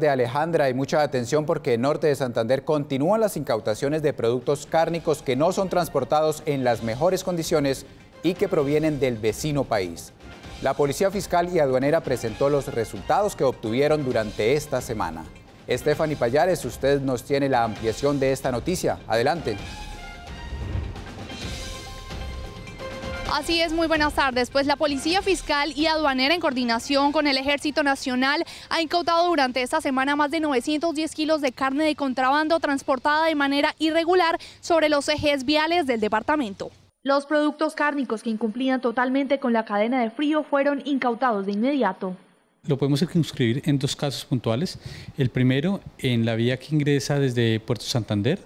de Alejandra y mucha atención porque en Norte de Santander continúan las incautaciones de productos cárnicos que no son transportados en las mejores condiciones y que provienen del vecino país. La Policía Fiscal y Aduanera presentó los resultados que obtuvieron durante esta semana. Stephanie Payares, usted nos tiene la ampliación de esta noticia. Adelante. Así es, muy buenas tardes. Pues la Policía Fiscal y Aduanera en coordinación con el Ejército Nacional ha incautado durante esta semana más de 910 kilos de carne de contrabando transportada de manera irregular sobre los ejes viales del departamento. Los productos cárnicos que incumplían totalmente con la cadena de frío fueron incautados de inmediato. Lo podemos circunscribir en dos casos puntuales. El primero, en la vía que ingresa desde Puerto Santander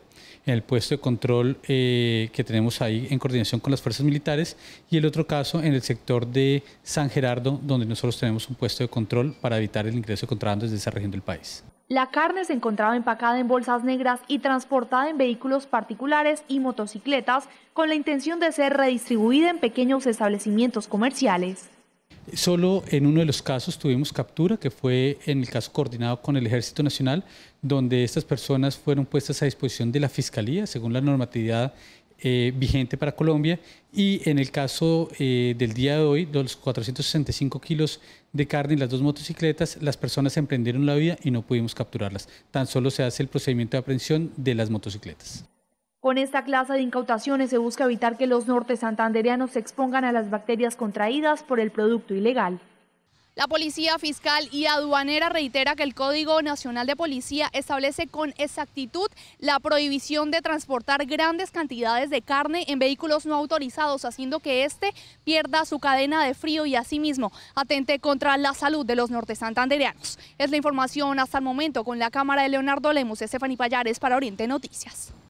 el puesto de control eh, que tenemos ahí en coordinación con las fuerzas militares, y el otro caso en el sector de San Gerardo, donde nosotros tenemos un puesto de control para evitar el ingreso de contrabando desde esa región del país. La carne se encontraba empacada en bolsas negras y transportada en vehículos particulares y motocicletas con la intención de ser redistribuida en pequeños establecimientos comerciales. Solo en uno de los casos tuvimos captura, que fue en el caso coordinado con el Ejército Nacional, donde estas personas fueron puestas a disposición de la Fiscalía, según la normatividad eh, vigente para Colombia y en el caso eh, del día de hoy, de los 465 kilos de carne y las dos motocicletas, las personas emprendieron la vida y no pudimos capturarlas. Tan solo se hace el procedimiento de aprehensión de las motocicletas. Con esta clase de incautaciones se busca evitar que los norte santandereanos se expongan a las bacterias contraídas por el producto ilegal. La Policía Fiscal y Aduanera reitera que el Código Nacional de Policía establece con exactitud la prohibición de transportar grandes cantidades de carne en vehículos no autorizados, haciendo que éste pierda su cadena de frío y asimismo atente contra la salud de los norte santandereanos. Es la información hasta el momento con la cámara de Leonardo Lemus, Estefany Payares para Oriente Noticias.